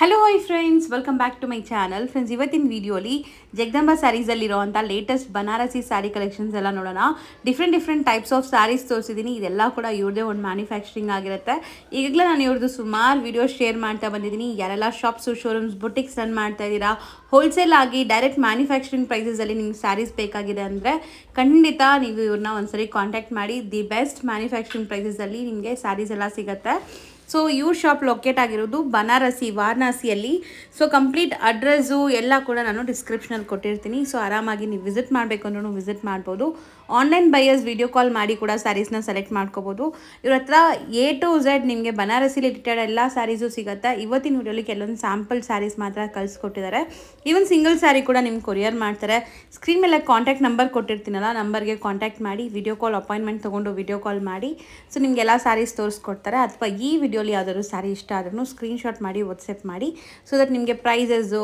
hello hi friends welcome back to my channel friends ಇವತ್ತಿನ ವೀಡಿಯೋಲಿ ಜಗದಂಬ ಸ್ಯಾರೀಸಲ್ಲಿರುವಂಥ ಲೇಟೆಸ್ಟ್ ಬನಾರಸಿ ಸ್ಯಾರಿ ಕಲೆಕ್ಷನ್ಸ್ ಎಲ್ಲ ನೋಡೋಣ different different types of sarees ತೋರಿಸಿದ್ದೀನಿ ಇದೆಲ್ಲ ಕೂಡ ಇವ್ರದೇ ಒಂದು ಮ್ಯಾನುಫ್ಯಾಕ್ಚರಿಂಗ್ ಆಗಿರುತ್ತೆ ಈಗಾಗಲೇ ನಾನು ಇವ್ರದ್ದು ಸುಮಾರು ವೀಡಿಯೋ ಶೇರ್ ಮಾಡ್ತಾ ಬಂದಿದ್ದೀನಿ ಯಾರೆಲ್ಲ ಶಾಪ್ಸು ಶೋರೂಮ್ಸ್ ಬುಟಿಕ್ಸ್ ರನ್ ಮಾಡ್ತಾ ಇದ್ದೀರಾ ಹೋಲ್ಸೇಲ್ ಆಗಿ ಡೈರೆಕ್ಟ್ ಮ್ಯಾನುಫ್ಯಾಕ್ಚರಿಂಗ್ ಪ್ರೈಸಸಲ್ಲಿ ನಿಮ್ಗೆ ಸ್ಯಾರೀಸ್ ಬೇಕಾಗಿದೆ ಅಂದರೆ ಖಂಡಿತ ನೀವು ಇವ್ರನ್ನ ಒಂದ್ಸರಿ ಕಾಂಟ್ಯಾಕ್ಟ್ ಮಾಡಿ ದಿ ಬೆಸ್ಟ್ ಮ್ಯಾನುಫ್ಯಾಕ್ಚರಿಂಗ್ ಪ್ರೈಸಸಲ್ಲಿ ನಿಮಗೆ ಸ್ಯಾರೀಸ್ ಎಲ್ಲ ಸಿಗುತ್ತೆ ಸೊ ಇವ್ರ ಶಾಪ್ ಲೊಕೇಟ್ ಆಗಿರೋದು ಬನಾರಸಿ ವಾರಣಾಸಿಯಲ್ಲಿ ಸೊ ಕಂಪ್ಲೀಟ್ ಅಡ್ರೆಸ್ಸು ಎಲ್ಲ ಕೂಡ ನಾನು ಡಿಸ್ಕ್ರಿಪ್ಷನಲ್ಲಿ ಕೊಟ್ಟಿರ್ತೀನಿ ಸೊ ಆರಾಮಾಗಿ ನೀವು ವಿಸಿಟ್ ಮಾಡಬೇಕು ಅಂದ್ರೂ ವಿಸಿಟ್ ಮಾಡ್ಬೋದು ಆನ್ಲೈನ್ ಬೈಯರ್ಸ್ ವಿಡಿಯೋ ಕಾಲ್ ಮಾಡಿ ಕೂಡ ಸ್ಯಾರೀಸ್ನ ಸೆಲೆಕ್ಟ್ ಮಾಡ್ಕೋಬೋದು ಇವ್ರ ಹತ್ರ ಎ ಟು ಝೆಡ್ ನಿಮಗೆ ಬನಾರಸಿ ರಿಲೇಟೆಡ್ ಎಲ್ಲ ಸ್ಯಾರೀಸು ಸಿಗುತ್ತೆ ಇವತ್ತಿನ ವಿಡಿಯೋಲಿ ಕೆಲವೊಂದು ಸ್ಯಾಂಪಲ್ ಸ್ಯಾರೀಸ್ ಮಾತ್ರ ಕಳಿಸ್ಕೊಟ್ಟಿದ್ದಾರೆ ಈವನ್ ಸಿಂಗಲ್ ಸ್ಯಾರಿ ಕೂಡ ನಿಮ್ಗೆ ಕೊರಿಯರ್ ಮಾಡ್ತಾರೆ ಸ್ಕ್ರೀನ್ ಮೇಲೆ ಕಾಂಟ್ಯಾಕ್ಟ್ ನಂಬರ್ ಕೊಟ್ಟಿರ್ತೀನಲ್ಲ ನಂಬರ್ಗೆ ಕಾಂಟ್ಯಾಕ್ಟ್ ಮಾಡಿ ವಿಡಿಯೋ ಕಾಲ್ ಅಪಾಯಿಂಟ್ಮೆಂಟ್ ತೊಗೊಂಡು ವಿಡಿಯೋ ಕಾಲ್ ಮಾಡಿ ಸೊ ನಿಮ್ಗೆಲ್ಲ ಸ್ಯಾರೀಸ್ ತೋರಿಸ್ಕೊಡ್ತಾರೆ ಅಥವಾ ಈ ವಿಡಿಯೋ ವಿಡಿಯೋಲಿ ಯಾವ್ದಾದ್ರು ಸ್ಯಾರಿ ಇಷ್ಟ ಆದ್ರೂ ಸ್ಕ್ರೀನ್ಶಾಟ್ ಮಾಡಿ ವಾಟ್ಸಪ್ ಮಾಡಿ ಸೊ ದಟ್ ನಿಮಗೆ ಪ್ರೈಸಸ್ಸು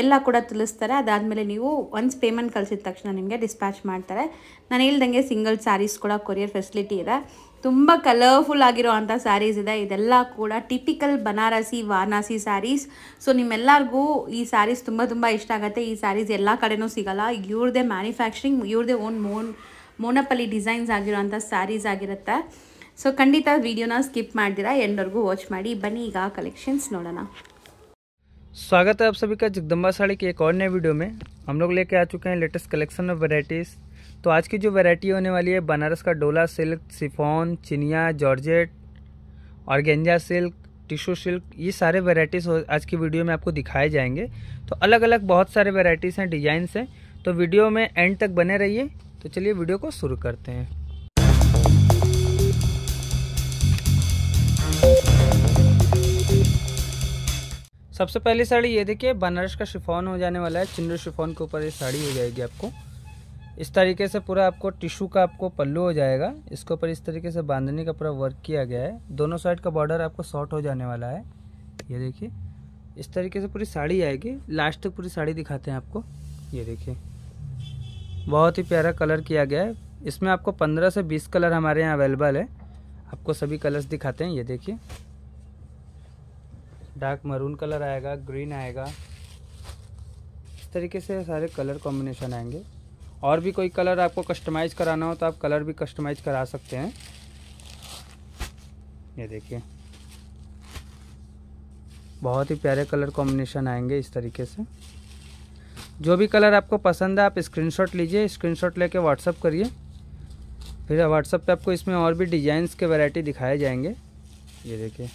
ಎಲ್ಲ ಕೂಡ ತಿಳಿಸ್ತಾರೆ ಅದಾದಮೇಲೆ ನೀವು ಒನ್ಸ್ ಪೇಮೆಂಟ್ ಕಳಿಸಿದ ತಕ್ಷಣ ನಿಮಗೆ ಡಿಸ್ಪ್ಯಾಚ್ ಮಾಡ್ತಾರೆ ನಾನು ಹೇಳ್ದಂಗೆ ಸಿಂಗಲ್ ಸ್ಯಾರೀಸ್ ಕೂಡ ಕೊರಿಯರ್ ಫೆಸಿಲಿಟಿ ಇದೆ ತುಂಬ ಕಲರ್ಫುಲ್ ಆಗಿರೋ ಅಂಥ ಸ್ಯಾರೀಸ್ ಇದೆ ಇದೆಲ್ಲ ಕೂಡ typical Banarasi Varanasi sarees so ನಿಮ್ಮೆಲ್ಲರಿಗೂ ಈ ಸ್ಯಾರೀಸ್ ತುಂಬ ತುಂಬ ಇಷ್ಟ ಆಗುತ್ತೆ ಈ ಸ್ಯಾರೀಸ್ ಎಲ್ಲ ಕಡೆನೂ ಸಿಗೋಲ್ಲ ಇವ್ರದೇ ಮ್ಯಾನುಫ್ಯಾಕ್ಚರಿಂಗ್ ಇವ್ರದೇ ಓನ್ ಮೋನ್ ಮೋನಪಲ್ಲಿ ಡಿಸೈನ್ಸ್ ಆಗಿರೋವಂಥ ಸ್ಯಾರೀಸ್ ಆಗಿರುತ್ತೆ सो खंड वीडियोन स्किपी एलू वाची बनी कलेक्शन ಬನ್ನಿ स्वागत है आप सभी का जगदम्बा साड़ी के एक और नए वीडियो में हम लोग लेके आ चुके हैं लेटेस्ट कलेक्शन ऑफ वैरायटीज तो आज की जो वैरायटी होने वाली है बनारस का डोला सिल्क सिफोन चिनिया जॉर्जेट गेंजा सिल्क टिशू सिल्क ये सारे वेराइटीज़ आज की वीडियो में आपको दिखाए जाएंगे तो अलग अलग बहुत सारे वेराइटीज़ हैं डिजाइनस हैं तो वीडियो में एंड तक बने रहिए तो चलिए वीडियो को शुरू करते हैं सबसे पहली साड़ी ये देखिए बनारस का शिफॉन हो जाने वाला है चिन्नू शिफॉन के ऊपर ये साड़ी हो जाएगी आपको इस तरीके से पूरा आपको टिशू का आपको पल्लू हो जाएगा इसके ऊपर इस तरीके से बांधने का पूरा वर्क किया गया है दोनों साइड का बॉर्डर आपको शॉर्ट हो जाने वाला है ये देखिए इस तरीके से पूरी साड़ी आएगी लास्ट तक पूरी साड़ी दिखाते हैं आपको ये देखिए बहुत ही प्यारा कलर किया गया है इसमें आपको पंद्रह से बीस कलर हमारे यहाँ अवेलेबल है आपको सभी कलर्स दिखाते हैं ये देखिए डार्क मरून कलर आएगा ग्रीन आएगा इस तरीके से सारे कलर कॉम्बिनेशन आएंगे और भी कोई कलर आपको कस्टमाइज़ कराना हो तो आप कलर भी कस्टमाइज़ करा सकते हैं ये देखिए बहुत ही प्यारे कलर कॉम्बिनेशन आएंगे इस तरीके से जो भी कलर आपको पसंद है आप स्क्रीनशॉट लीजिए स्क्रीनशॉट लेके व्हाट्सअप करिए फिर व्हाट्सअप पे आपको इसमें और भी डिज़ाइंस के वैरायटी दिखाए जाएंगे ये देखिए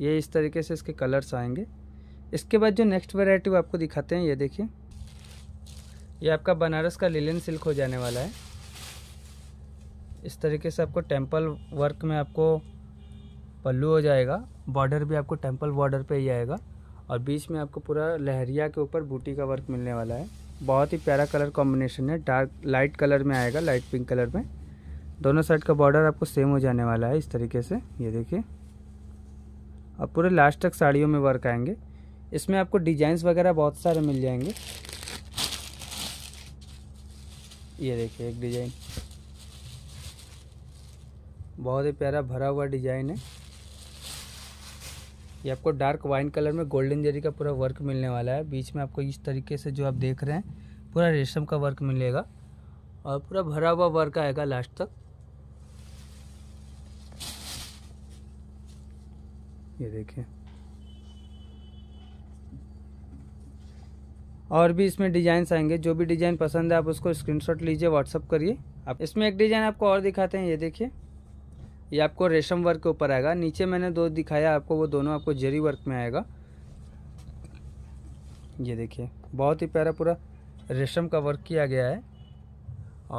ये इस तरीके से इसके कलर्स आएंगे इसके बाद जो नेक्स्ट वेराइटी वो आपको दिखाते हैं ये देखिए ये आपका बनारस का लिलन सिल्क हो जाने वाला है इस तरीके से आपको टेम्पल वर्क में आपको पल्लू हो जाएगा बॉर्डर भी आपको टेम्पल बॉर्डर पे ही आएगा और बीच में आपको पूरा लहरिया के ऊपर बूटी का वर्क मिलने वाला है बहुत ही प्यारा कलर कॉम्बिनेशन है डार्क लाइट कलर में आएगा लाइट पिंक कलर में दोनों साइड का बॉर्डर आपको सेम हो जाने वाला है इस तरीके से ये देखिए और पूरे लास्ट तक साड़ियों में वर्क आएंगे इसमें आपको डिजाइंस वगैरह बहुत सारे मिल जाएंगे ये देखिए एक डिज़ाइन बहुत ही प्यारा भरा हुआ डिज़ाइन है ये आपको डार्क वाइन कलर में गोल्डन जरी का पूरा वर्क मिलने वाला है बीच में आपको इस तरीके से जो आप देख रहे हैं पूरा रेशम का वर्क मिलेगा और पूरा भरा हुआ वर्क आएगा लास्ट तक ये देखिए और भी इसमें डिजाइन आएंगे जो भी डिजाइन पसंद है आप उसको स्क्रीनशॉट लीजिए व्हाट्सअप करिए आप इसमें एक डिजाइन आपको और दिखाते हैं ये देखिए ये आपको रेशम वर्क के ऊपर आएगा नीचे मैंने दो दिखाया आपको वो दोनों आपको जरी वर्क में आएगा ये देखिए बहुत ही प्यारा पूरा रेशम का वर्क किया गया है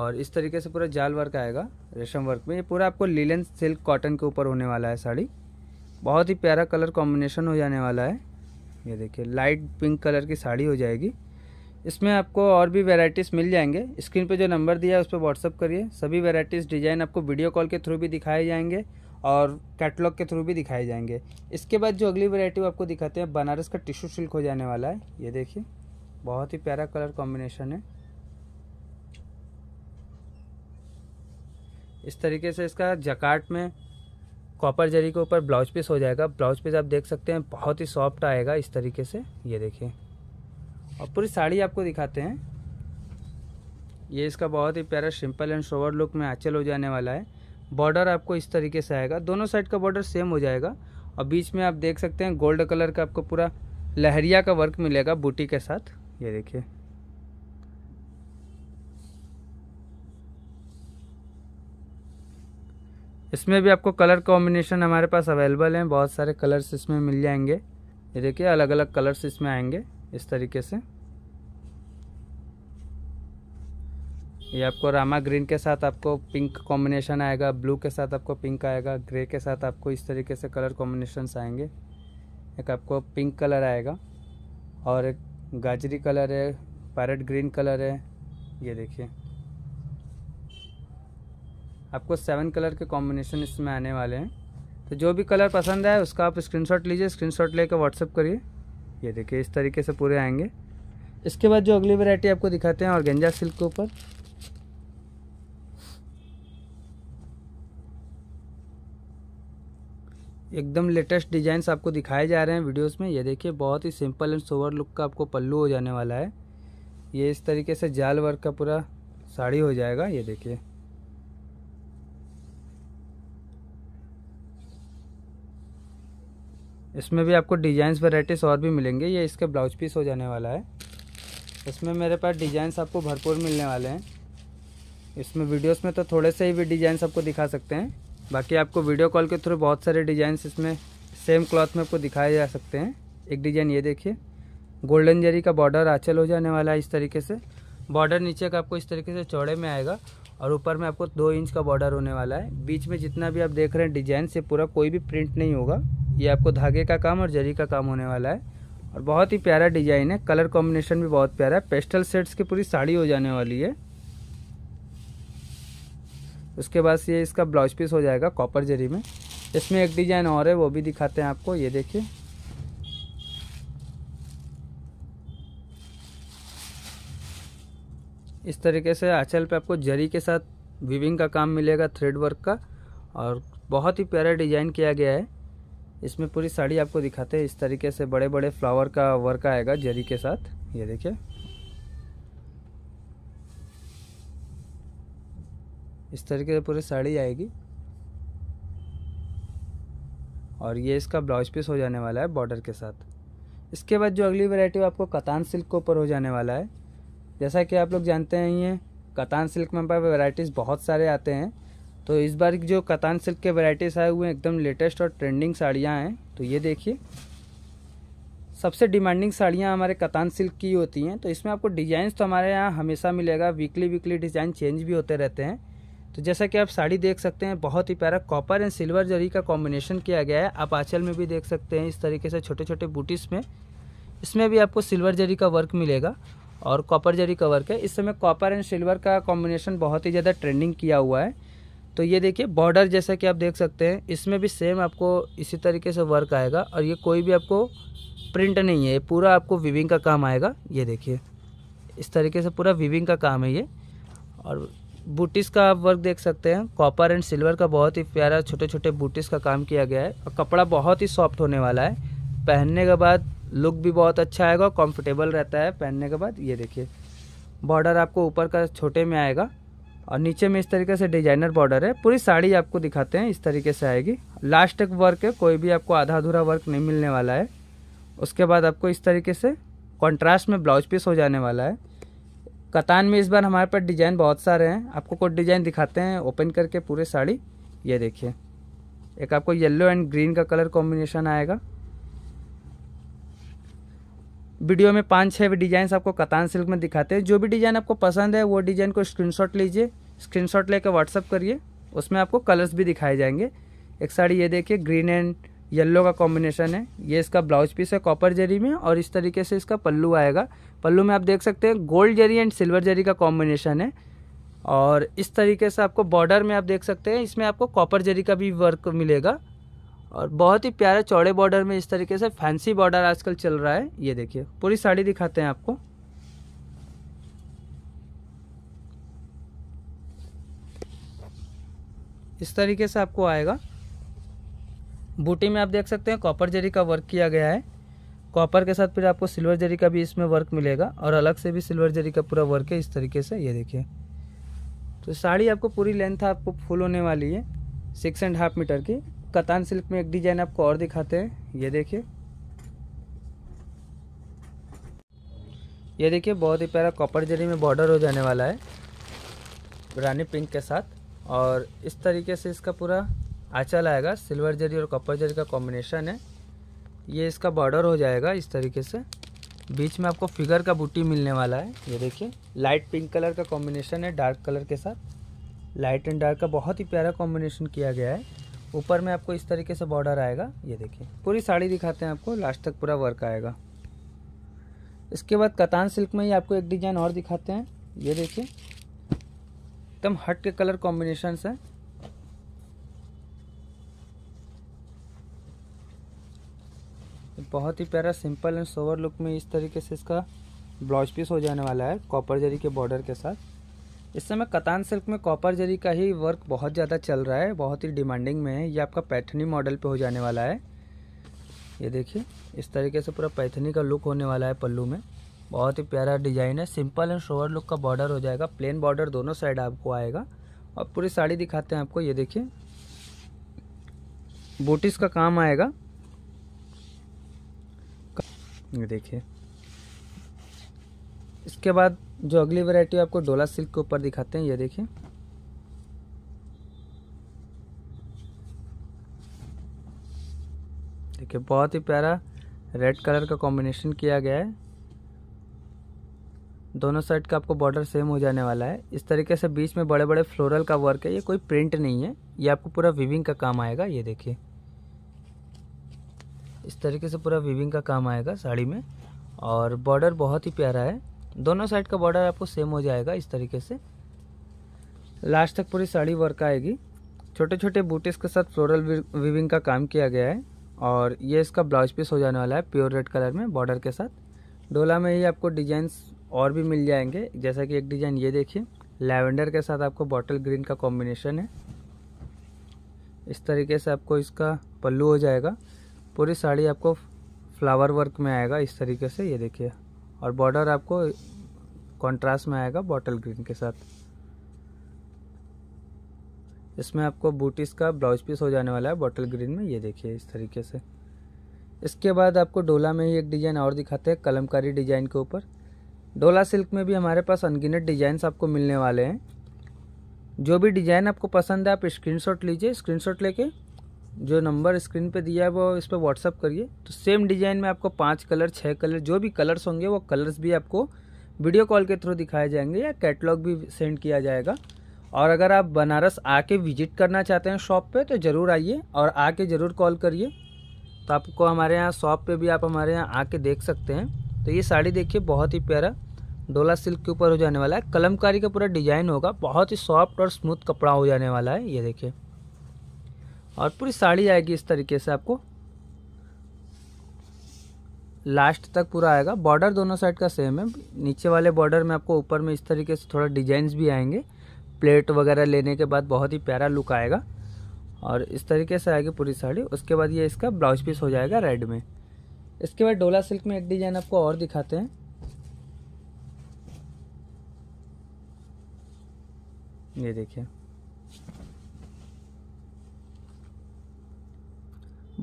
और इस तरीके से पूरा जाल वर्क आएगा रेशम वर्क में ये पूरा आपको लीलन सिल्क कॉटन के ऊपर होने वाला है साड़ी बहुत ही प्यारा कलर कॉम्बिनेशन हो जाने वाला है ये देखिए लाइट पिंक कलर की साड़ी हो जाएगी इसमें आपको और भी वेराइटीज़ मिल जाएंगे स्क्रीन पे जो नंबर दिया है उस पर व्हाट्सअप करिए सभी वेराइटीज़ डिज़ाइन आपको वीडियो कॉल के थ्रू भी दिखाए जाएंगे और कैटलॉग के थ्रू भी दिखाए जाएंगे इसके बाद जो अगली वेराइटी आपको दिखाते हैं बनारस का टिशू सिल्क हो जाने वाला है ये देखिए बहुत ही प्यारा कलर कॉम्बिनेशन है इस तरीके से इसका जकाट में कॉपर जरी के ऊपर ब्लाउज पीस हो जाएगा ब्लाउज पीस आप देख सकते हैं बहुत ही सॉफ्ट आएगा इस तरीके से ये देखिए और पूरी साड़ी आपको दिखाते हैं ये इसका बहुत ही प्यारा सिंपल एंड शोवर लुक में आँचल हो जाने वाला है बॉर्डर आपको इस तरीके से आएगा दोनों साइड का बॉर्डर सेम हो जाएगा और बीच में आप देख सकते हैं गोल्ड कलर का आपको पूरा लहरिया का वर्क मिलेगा बूटी के साथ ये देखिए इसमें भी आपको कलर कॉम्बिनेशन हमारे पास अवेलेबल हैं बहुत सारे कलर्स इसमें मिल जाएंगे ये देखिए अलग अलग कलर्स इसमें आएंगे इस तरीके से ये आपको रामा ग्रीन के साथ आपको पिंक कॉम्बिनेशन आएगा ब्लू के साथ आपको पिंक आएगा ग्रे के साथ आपको इस तरीके से कलर कॉम्बिनेशन आएंगे एक आपको पिंक कलर आएगा और एक गाजरी कलर है पैरट ग्रीन कलर है ये देखिए आपको सेवन कलर के कॉम्बिनेशन इसमें आने वाले हैं तो जो भी कलर पसंद आए उसका आप स्क्रीनशॉट लीजिए स्क्रीनशॉट लेकर व्हाट्सअप करिए ये देखिए इस तरीके से पूरे आएंगे इसके बाद जो अगली वेराइटी आपको दिखाते हैं और गेंजा सिल्क के ऊपर एकदम लेटेस्ट डिजाइंस आपको दिखाए जा रहे हैं वीडियोस में ये देखिए बहुत ही सिंपल एंड सोवर लुक का आपको पल्लू हो जाने वाला है ये इस तरीके से जाल वर्क का पूरा साड़ी हो जाएगा ये देखिए इसमें भी आपको डिजाइंस वेराइटीज़ और भी मिलेंगे ये इसका ब्लाउज पीस हो जाने वाला है इसमें मेरे पास डिजाइंस आपको भरपूर मिलने वाले हैं इसमें वीडियोस में तो थोड़े से ही भी डिजाइंस आपको दिखा सकते हैं बाकी आपको वीडियो कॉल के थ्रू बहुत सारे डिजाइंस इसमें सेम क्लॉथ में आपको दिखाए जा सकते हैं एक डिजाइन ये देखिए गोल्डन जरी का बॉर्डर आचल हो जाने वाला है इस तरीके से बॉर्डर नीचे का आपको इस तरीके से चौड़े में आएगा और ऊपर में आपको दो इंच का बॉर्डर होने वाला है बीच में जितना भी आप देख रहे हैं डिजाइन से पूरा कोई भी प्रिंट नहीं होगा ये आपको धागे का काम और जरी का काम होने वाला है और बहुत ही प्यारा डिजाइन है कलर कॉम्बिनेशन भी बहुत प्यारा है पेस्टल सेट्स की पूरी साड़ी हो जाने वाली है उसके बाद ये इसका ब्लाउज पीस हो जाएगा कॉपर जरी में इसमें एक डिजाइन और है वो भी दिखाते हैं आपको ये देखिए इस तरीके से आंचल पे आपको जरी के साथ विविंग का काम मिलेगा थ्रेड वर्क का और बहुत ही प्यारा डिजाइन किया गया है इसमें पूरी साड़ी आपको दिखाते हैं इस तरीके से बड़े बड़े फ्लावर का वर्क आएगा जरी के साथ ये देखिए इस तरीके से पूरी साड़ी आएगी और ये इसका ब्लाउज पीस हो जाने वाला है बॉर्डर के साथ इसके बाद जो अगली वैरायटी आपको कतान सिल्क के ऊपर हो जाने वाला है जैसा कि आप लोग जानते हैं ये कतान सिल्क में वैरायटीज़ बहुत सारे आते हैं तो इस बार जो कतान सिल्क के वैराइटीज़ आए हुए हैं एकदम लेटेस्ट और ट्रेंडिंग साड़ियाँ हैं तो ये देखिए सबसे डिमांडिंग साड़ियाँ हमारे कतान सिल्क की होती हैं तो इसमें आपको डिजाइन तो हमारे यहाँ हमेशा मिलेगा वीकली वीकली डिज़ाइन चेंज भी होते रहते हैं तो जैसा कि आप साड़ी देख सकते हैं बहुत ही प्यारा कॉपर एंड सिल्वर जरी का कॉम्बिनेशन किया गया है आप आंचल में भी देख सकते हैं इस तरीके से छोटे छोटे बूटीस में इसमें भी आपको सिल्वर जरी का वर्क मिलेगा और कॉपर जरी का वर्क है इस समय कॉपर एंड सिल्वर का कॉम्बिनेशन बहुत ही ज़्यादा ट्रेंडिंग किया हुआ है तो ये देखिए बॉर्डर जैसा कि आप देख सकते हैं इसमें भी सेम आपको इसी तरीके से वर्क आएगा और ये कोई भी आपको प्रिंट नहीं है पूरा आपको विविंग का काम आएगा ये देखिए इस तरीके से पूरा विविंग का काम है ये और बूटिस का आप वर्क देख सकते हैं कॉपर एंड सिल्वर का बहुत ही प्यारा छोटे छोटे बूटिस का काम किया गया है और कपड़ा बहुत ही सॉफ्ट होने वाला है पहनने के बाद लुक भी बहुत अच्छा आएगा कंफर्टेबल रहता है पहनने के बाद ये देखिए बॉर्डर आपको ऊपर का छोटे में आएगा और नीचे में इस तरीके से डिजाइनर बॉर्डर है पूरी साड़ी आपको दिखाते हैं इस तरीके से आएगी लास्ट तक वर्क है कोई भी आपको आधा अधूरा वर्क नहीं मिलने वाला है उसके बाद आपको इस तरीके से कॉन्ट्रास्ट में ब्लाउज पीस हो जाने वाला है कतान में इस बार हमारे पास डिजाइन बहुत सारे हैं आपको कुछ डिजाइन दिखाते हैं ओपन करके पूरे साड़ी ये देखिए एक आपको येलो एंड ग्रीन का कलर कॉम्बिनेशन आएगा वीडियो में पाँच छः डिज़ाइन आपको कतान सिल्क में दिखाते हैं जो भी डिज़ाइन आपको पसंद है वो डिज़ाइन को स्क्रीन लीजिए शॉट लेकर व्हाट्सअप करिए उसमें आपको कलर्स भी दिखाए जाएंगे एक साड़ी ये देखिए ग्रीन एंड येलो का कॉम्बिनेशन है ये इसका ब्लाउज पीस है कॉपर जरी में और इस तरीके से इसका पल्लू आएगा पल्लू में आप देख सकते हैं gold zari and silver zari का कॉम्बिनेशन है और इस तरीके से आपको बॉर्डर में आप देख सकते हैं इसमें आपको कॉपर जरी का भी वर्क मिलेगा और बहुत ही प्यारे चौड़े बॉर्डर में इस तरीके से फैंसी बॉर्डर आजकल चल रहा है ये देखिए पूरी साड़ी दिखाते हैं आपको इस तरीके से आपको आएगा बूटी में आप देख सकते हैं कॉपर जरी का वर्क किया गया है कॉपर के साथ फिर आपको सिल्वर जरी का भी इसमें वर्क मिलेगा और अलग से भी सिल्वर जरी का पूरा वर्क है इस तरीके से ये देखिए तो साड़ी आपको पूरी लेंथ आपको फुल होने वाली है सिक्स एंड हाफ मीटर की कतान सिल्क में एक डिजाइन आपको और दिखाते हैं ये देखिए ये देखिए बहुत ही प्यारा कॉपर जरी में बॉर्डर हो जाने वाला है रानी पिंक के साथ और इस तरीके से इसका पूरा आंचल आएगा सिल्वर जरी और कॉपर जरी का कॉम्बिनेशन है ये इसका बॉर्डर हो जाएगा इस तरीके से बीच में आपको फिगर का बूटी मिलने वाला है ये देखिए लाइट पिंक कलर का कॉम्बिनेशन है डार्क कलर के साथ लाइट एंड डार्क का बहुत ही प्यारा कॉम्बिनेशन किया गया है ऊपर में आपको इस तरीके से बॉर्डर आएगा ये देखिए पूरी साड़ी दिखाते हैं आपको लास्ट तक पूरा वर्क आएगा इसके बाद कतान सिल्क में ही आपको एक डिजाइन और दिखाते हैं ये देखिए एकदम हट के कलर कॉम्बिनेशन है बहुत ही प्यारा सिंपल एंड सोवर लुक में इस तरीके से इसका ब्लाउज पीस हो जाने वाला है कॉपर जरी के बॉर्डर के साथ इस समय कतान सिल्क में कॉपर जरी का ही वर्क बहुत ज़्यादा चल रहा है बहुत ही डिमांडिंग में है ये आपका पैथनी मॉडल पे हो जाने वाला है ये देखिए इस तरीके से पूरा पैथनी का लुक होने वाला है पल्लू में बहुत ही प्यारा डिजाइन है सिंपल एंड शोअर लुक का बॉर्डर हो जाएगा प्लेन बॉर्डर दोनों साइड आपको आएगा और पूरी साड़ी दिखाते हैं आपको ये देखिए बोटिस का काम आएगा ये देखिए इसके बाद जो अगली वैरायटी आपको डोला सिल्क के ऊपर दिखाते हैं ये देखिए देखिए बहुत ही प्यारा रेड कलर का कॉम्बिनेशन किया गया है दोनों साइड का आपको बॉर्डर सेम हो जाने वाला है इस तरीके से बीच में बड़े बड़े फ्लोरल का वर्क है ये कोई प्रिंट नहीं है ये आपको पूरा विविंग का काम आएगा ये देखिए इस तरीके से पूरा विविंग का काम आएगा साड़ी में और बॉर्डर बहुत ही प्यारा है दोनों साइड का बॉर्डर आपको सेम हो जाएगा इस तरीके से लास्ट तक पूरी साड़ी वर्क आएगी छोटे छोटे बूटेस के साथ फ्लोरल वीविंग का काम किया गया है और ये इसका ब्लाउज पीस हो जाने वाला है प्योर रेड कलर में बॉर्डर के साथ डोला में ही आपको डिजाइंस और भी मिल जाएंगे जैसा कि एक डिजाइन ये देखिए लैवेंडर के साथ आपको बॉटल ग्रीन का कॉम्बिनेशन है इस तरीके से आपको इसका पल्लू हो जाएगा पूरी साड़ी आपको फ्लावर वर्क में आएगा इस तरीके से ये देखिए और बॉर्डर आपको कंट्रास्ट में आएगा बॉटल ग्रीन के साथ इसमें आपको बूटीज का ब्लाउज पीस हो जाने वाला है बॉटल ग्रीन में ये देखिए इस तरीके से इसके बाद आपको डोला में ही एक डिज़ाइन और दिखाते हैं कलमकारी डिज़ाइन के ऊपर डोला सिल्क में भी हमारे पास अनगिनत डिजाइन आपको मिलने वाले हैं जो भी डिज़ाइन आपको पसंद है आप स्क्रीनशॉट लीजिए स्क्रीनशॉट लेके जो नंबर स्क्रीन पे दिया है वो इस पर व्हाट्सअप करिए तो सेम डिज़ाइन में आपको पांच कलर छः कलर जो भी कलर्स होंगे वो कलर्स भी आपको वीडियो कॉल के थ्रू दिखाए जाएंगे या कैटलॉग भी सेंड किया जाएगा और अगर आप बनारस आके विजिट करना चाहते हैं शॉप पे तो ज़रूर आइए और आके ज़रूर कॉल करिए तो आपको हमारे यहाँ शॉप पर भी आप हमारे यहाँ आके देख सकते हैं तो ये साड़ी देखिए बहुत ही प्यारा डोला सिल्क के ऊपर हो जाने वाला है कलमकारी का पूरा डिजाइन होगा बहुत ही सॉफ्ट और स्मूथ कपड़ा हो जाने वाला है ये देखिए और पूरी साड़ी आएगी इस तरीके से आपको लास्ट तक पूरा आएगा बॉर्डर दोनों साइड का सेम है नीचे वाले बॉर्डर में आपको ऊपर में इस तरीके से थोड़ा डिजाइंस भी आएंगे प्लेट वगैरह लेने के बाद बहुत ही प्यारा लुक आएगा और इस तरीके से आएगी पूरी साड़ी उसके बाद ये इसका ब्लाउज पीस हो जाएगा रेड में इसके बाद डोला सिल्क में एक डिजाइन आपको और दिखाते हैं ये देखिए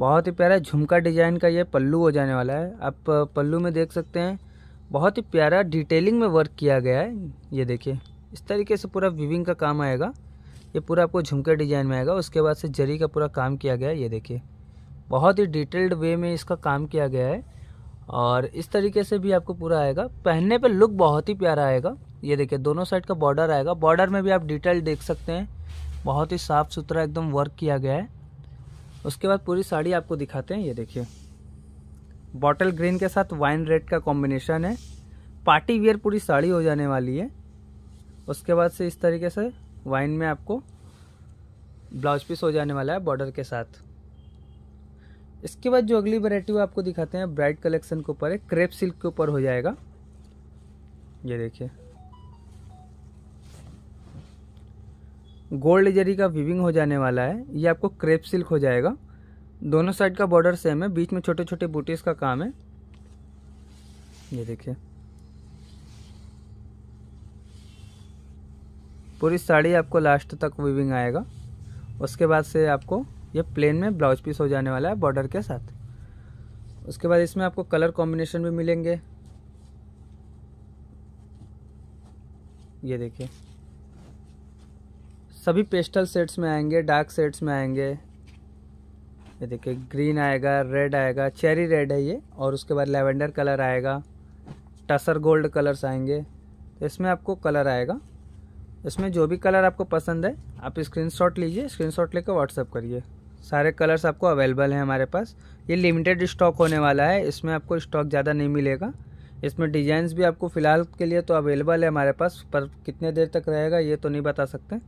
बहुत ही प्यारा झुमका डिज़ाइन का ये पल्लू हो जाने वाला है आप पल्लू में देख सकते हैं बहुत ही प्यारा डिटेलिंग में वर्क किया गया है ये देखिए इस तरीके से पूरा विविंग का काम आएगा ये पूरा आपको झुमके डिज़ाइन में आएगा उसके बाद से जरी का पूरा काम किया गया है ये देखिए बहुत ही डिटेल्ड वे में इसका काम किया गया है और इस तरीके से भी आपको पूरा आएगा पहनने पे लुक बहुत ही प्यारा आएगा ये देखिए दोनों साइड का बॉर्डर आएगा बॉर्डर में भी आप डिटेल देख सकते हैं बहुत ही साफ़ सुथरा एकदम वर्क किया गया है उसके बाद पूरी साड़ी आपको दिखाते हैं ये देखिए बॉटल ग्रीन के साथ वाइन रेड का कॉम्बिनेशन है पार्टी वियर पूरी साड़ी हो जाने वाली है उसके बाद से इस तरीके से वाइन में आपको ब्लाउज पीस हो जाने वाला है बॉर्डर के साथ इसके बाद जो अगली वेराइटी वो आपको दिखाते हैं ब्राइट कलेक्शन के ऊपर है क्रेप सिल्क के ऊपर हो जाएगा ये देखिए गोल्ड जरी का विविंग हो जाने वाला है ये आपको क्रेप सिल्क हो जाएगा दोनों साइड का बॉर्डर सेम है बीच में छोटे छोटे बूटीज का काम है ये देखिए पूरी साड़ी आपको लास्ट तक वीविंग आएगा उसके बाद से आपको ये प्लेन में ब्लाउज पीस हो जाने वाला है बॉर्डर के साथ उसके बाद इसमें आपको कलर कॉम्बिनेशन भी मिलेंगे ये देखिए सभी पेस्टल सेट्स में आएंगे डार्क सेट्स में आएंगे ये देखिए ग्रीन आएगा रेड आएगा चेरी रेड है ये और उसके बाद लेवेंडर कलर आएगा टसर गोल्ड कलर्स आएंगे तो इसमें आपको कलर आएगा इसमें जो भी कलर आपको पसंद है आप स्क्रीनशॉट लीजिए स्क्रीनशॉट लेकर व्हाट्सअप करिए सारे कलर्स आपको अवेलेबल हैं हमारे पास ये लिमिटेड स्टॉक होने वाला है इसमें आपको स्टॉक ज़्यादा नहीं मिलेगा इसमें डिजाइंस भी आपको फ़िलहाल के लिए तो अवेलेबल है हमारे पास पर कितने देर तक रहेगा ये तो नहीं बता सकते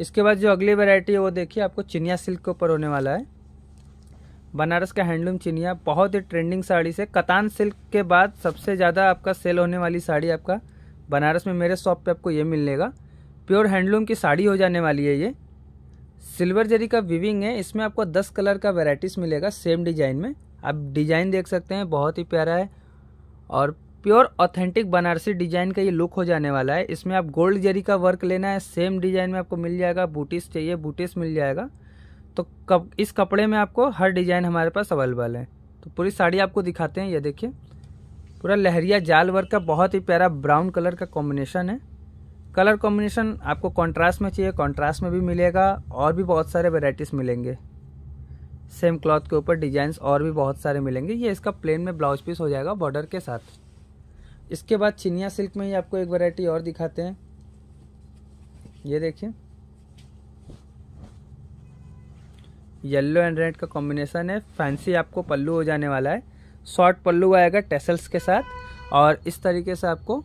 इसके बाद जो अगली वेराइटी है वो देखिए आपको चिनिया सिल्क के ऊपर होने वाला है बनारस का हैंडलूम चिनिया बहुत ही ट्रेंडिंग साड़ी से कतान सिल्क के बाद सबसे ज़्यादा आपका सेल होने वाली साड़ी आपका बनारस में मेरे शॉप पे आपको ये मिलेगा प्योर हैंडलूम की साड़ी हो जाने वाली है ये सिल्वर जरी का विविंग है इसमें आपको दस कलर का वेराइटीज़ मिलेगा सेम डिज़ाइन में आप डिज़ाइन देख सकते हैं बहुत ही प्यारा है और प्योर ऑथेंटिक बनारसी डिजाइन का ये लुक हो जाने वाला है इसमें आप गोल्ड जरी का वर्क लेना है सेम डिजाइन में आपको मिल जाएगा बूटीस चाहिए बूटीस मिल जाएगा तो कप, इस कपड़े में आपको हर डिजाइन हमारे पास अवेलेबल है तो पूरी साड़ी आपको दिखाते हैं ये देखिए पूरा लहरिया जाल वर्क का बहुत ही प्यारा ब्राउन कलर का कॉम्बिनेशन है कलर कॉम्बिनेशन आपको कॉन्ट्रास्ट में चाहिए कॉन्ट्रास्ट में भी मिलेगा और भी बहुत सारे वेराइटीज़ मिलेंगे सेम क्लॉथ के ऊपर डिजाइन और भी बहुत सारे मिलेंगे ये इसका प्लेन में ब्लाउज पीस हो जाएगा बॉर्डर के साथ इसके बाद चिनिया सिल्क में ही आपको एक वैरायटी और दिखाते हैं ये देखिए येलो एंड रेड का कॉम्बिनेशन है फैंसी आपको पल्लू हो जाने वाला है शॉर्ट पल्लू आएगा टेसल्स के साथ और इस तरीके से आपको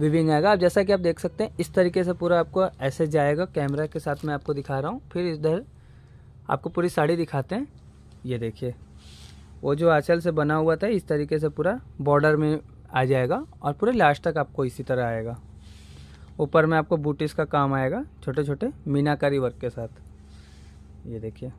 विविंग आएगा अब जैसा कि आप देख सकते हैं इस तरीके से पूरा आपको ऐसे जाएगा कैमरा के साथ मैं आपको दिखा रहा हूँ फिर इधर आपको पूरी साड़ी दिखाते हैं ये देखिए वो जो आंचल से बना हुआ था इस तरीके से पूरा बॉर्डर में आ जाएगा और पूरे लास्ट तक आपको इसी तरह आएगा ऊपर में आपको बूटिस का काम आएगा छोटे छोटे मीनाकारी वर्क के साथ ये देखिए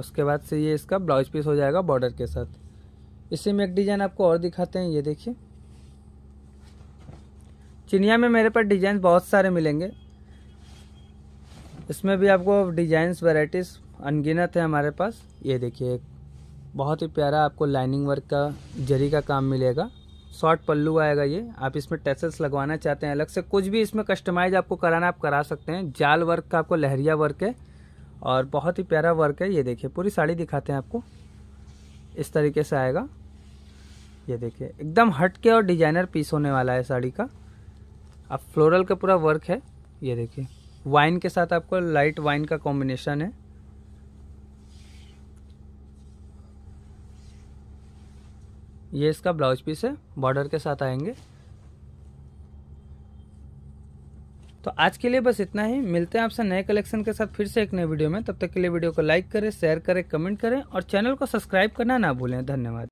उसके बाद से ये इसका ब्लाउज पीस हो जाएगा बॉर्डर के साथ इसी में एक डिज़ाइन आपको और दिखाते हैं ये देखिए चिनिया में मेरे पास डिजाइन बहुत सारे मिलेंगे इसमें भी आपको डिजाइंस वेराइटीज अनगिनत है हमारे पास ये देखिए बहुत ही प्यारा आपको लाइनिंग वर्क का जरी का काम मिलेगा शॉर्ट पल्लू आएगा ये आप इसमें टेसल्स लगवाना चाहते हैं अलग से कुछ भी इसमें कस्टमाइज आपको कराना आप करा सकते हैं जाल वर्क का आपको लहरिया वर्क है और बहुत ही प्यारा वर्क है ये देखिए पूरी साड़ी दिखाते हैं आपको इस तरीके से आएगा ये देखिए एकदम हटके और डिजाइनर पीस होने वाला है साड़ी का अब फ्लोरल का पूरा वर्क है ये देखिए वाइन के साथ आपको लाइट वाइन का कॉम्बिनेशन है ये इसका ब्लाउज पीस है बॉर्डर के साथ आएंगे तो आज के लिए बस इतना ही मिलते हैं आपसे नए कलेक्शन के साथ फिर से एक नए वीडियो में तब तक के लिए वीडियो को लाइक करें शेयर करें कमेंट करें और चैनल को सब्सक्राइब करना ना भूलें धन्यवाद